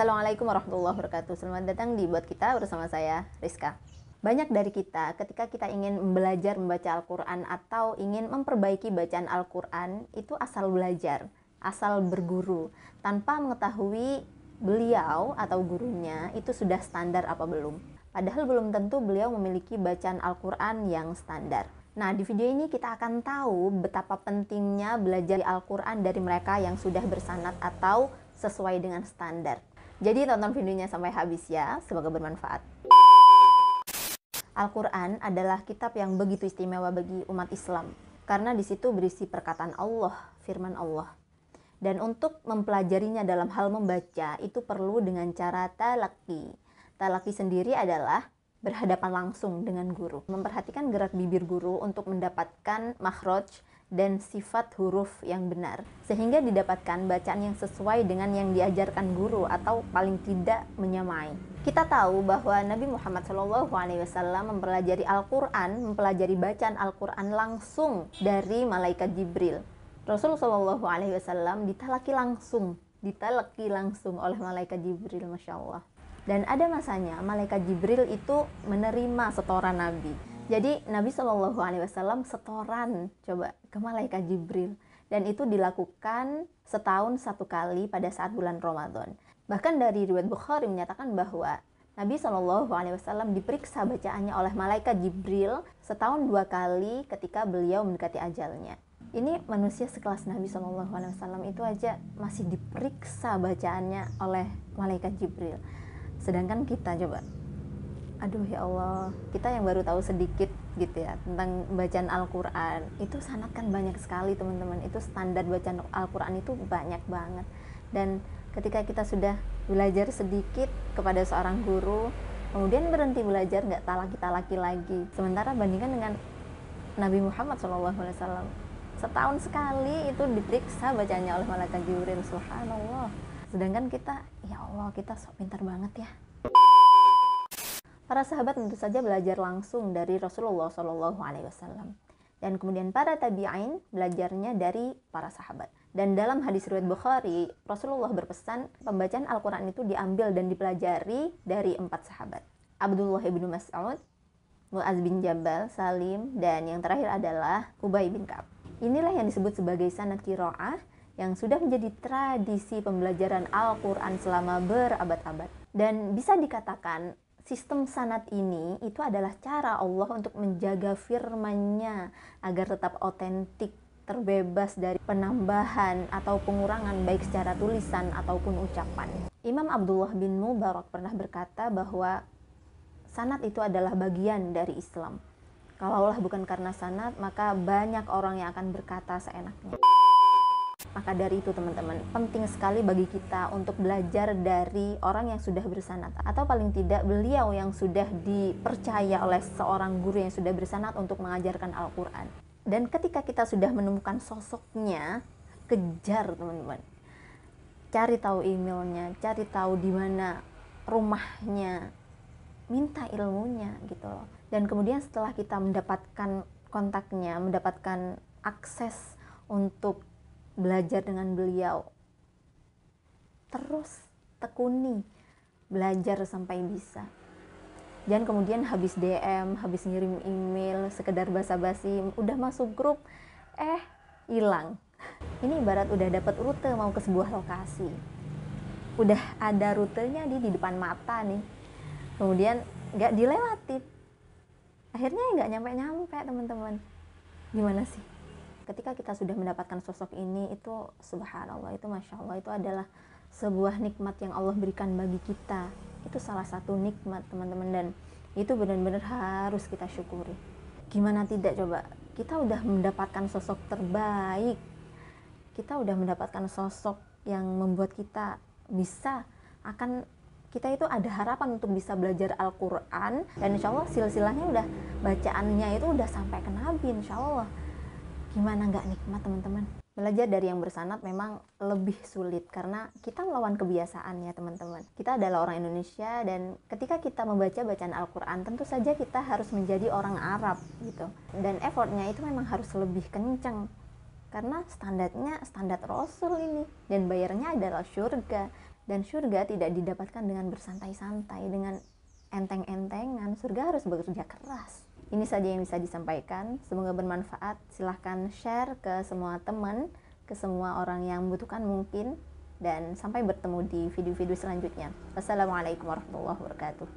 Assalamualaikum warahmatullahi wabarakatuh. Selamat datang di buat kita bersama saya Rizka. Banyak dari kita ketika kita ingin belajar membaca Al-Qur'an atau ingin memperbaiki bacaan Al-Qur'an itu asal belajar, asal berguru tanpa mengetahui beliau atau gurunya itu sudah standar apa belum. Padahal belum tentu beliau memiliki bacaan Al-Qur'an yang standar. Nah, di video ini kita akan tahu betapa pentingnya belajar Al-Qur'an dari mereka yang sudah bersanat atau sesuai dengan standar jadi tonton videonya sampai habis ya, semoga bermanfaat. Al-Quran adalah kitab yang begitu istimewa bagi umat Islam, karena di situ berisi perkataan Allah, firman Allah. Dan untuk mempelajarinya dalam hal membaca, itu perlu dengan cara talaki. Talaki sendiri adalah berhadapan langsung dengan guru. Memperhatikan gerak bibir guru untuk mendapatkan makhraj dan sifat huruf yang benar, sehingga didapatkan bacaan yang sesuai dengan yang diajarkan guru atau paling tidak menyamai. Kita tahu bahwa Nabi Muhammad SAW mempelajari Al-Quran, mempelajari bacaan Al-Quran langsung dari malaikat Jibril. Rasul SAW ditalaki langsung, ditalaki langsung oleh malaikat Jibril, masya Allah. Dan ada masanya malaikat Jibril itu menerima setoran Nabi jadi Nabi Shallallahu Alaihi Wasallam setoran coba ke malaikat Jibril dan itu dilakukan setahun satu kali pada saat bulan Ramadan. Bahkan dari riwayat Bukhari menyatakan bahwa Nabi Shallallahu Alaihi Wasallam diperiksa bacaannya oleh malaikat Jibril setahun dua kali ketika beliau mendekati ajalnya. Ini manusia sekelas Nabi Shallallahu Alaihi Wasallam itu aja masih diperiksa bacaannya oleh malaikat Jibril. Sedangkan kita coba aduh ya Allah kita yang baru tahu sedikit gitu ya tentang bacaan Al-Quran itu sangat kan banyak sekali teman-teman itu standar bacaan Al-Quran itu banyak banget dan ketika kita sudah belajar sedikit kepada seorang guru kemudian berhenti belajar nggak talaki-talaki lagi sementara bandingkan dengan Nabi Muhammad SAW setahun sekali itu diperiksa bacanya oleh malaikat Jibril subhanallah sedangkan kita ya Allah kita sok pintar banget ya Para sahabat tentu saja belajar langsung dari Rasulullah Shallallahu Alaihi Wasallam dan kemudian para tabi'in belajarnya dari para sahabat. Dan dalam hadis riwayat Bukhari, Rasulullah berpesan pembacaan Al-Quran itu diambil dan dipelajari dari empat sahabat. Abdullah bin Mas'ud, Mu'az bin Jabal, Salim, dan yang terakhir adalah Ubay bin Ka'ab. Inilah yang disebut sebagai sanad kiro'ah yang sudah menjadi tradisi pembelajaran Al-Quran selama berabad-abad. Dan bisa dikatakan sistem sanat ini itu adalah cara Allah untuk menjaga firman-Nya agar tetap otentik, terbebas dari penambahan atau pengurangan baik secara tulisan ataupun ucapan. Imam Abdullah bin Mubarak pernah berkata bahwa sanat itu adalah bagian dari Islam. Kalaulah bukan karena sanat, maka banyak orang yang akan berkata seenaknya. Maka dari itu teman-teman, penting sekali bagi kita untuk belajar dari orang yang sudah bersanat atau paling tidak beliau yang sudah dipercaya oleh seorang guru yang sudah bersanat untuk mengajarkan Al-Qur'an. Dan ketika kita sudah menemukan sosoknya, kejar teman-teman. Cari tahu emailnya, cari tahu di mana rumahnya, minta ilmunya gitu loh. Dan kemudian setelah kita mendapatkan kontaknya, mendapatkan akses untuk belajar dengan beliau terus tekuni belajar sampai bisa jangan kemudian habis DM habis ngirim email sekedar basa-basi udah masuk grup eh hilang ini ibarat udah dapat rute mau ke sebuah lokasi udah ada rutenya di di depan mata nih kemudian nggak dilewati akhirnya nggak nyampe nyampe teman-teman gimana sih ketika kita sudah mendapatkan sosok ini itu subhanallah itu masya Allah itu adalah sebuah nikmat yang Allah berikan bagi kita itu salah satu nikmat teman-teman dan itu benar-benar harus kita syukuri gimana tidak coba kita udah mendapatkan sosok terbaik kita udah mendapatkan sosok yang membuat kita bisa akan kita itu ada harapan untuk bisa belajar Al-Quran dan insya Allah silsilahnya udah bacaannya itu udah sampai ke Nabi insya Allah gimana nggak nikmat teman-teman belajar dari yang bersanat memang lebih sulit karena kita melawan kebiasaan ya teman-teman kita adalah orang Indonesia dan ketika kita membaca bacaan Al-Quran tentu saja kita harus menjadi orang Arab gitu dan effortnya itu memang harus lebih kencang karena standarnya standar Rasul ini dan bayarnya adalah surga dan surga tidak didapatkan dengan bersantai-santai dengan enteng-entengan surga harus bekerja keras ini saja yang bisa disampaikan. Semoga bermanfaat. Silahkan share ke semua teman, ke semua orang yang membutuhkan mungkin. Dan sampai bertemu di video-video selanjutnya. Wassalamualaikum warahmatullahi wabarakatuh.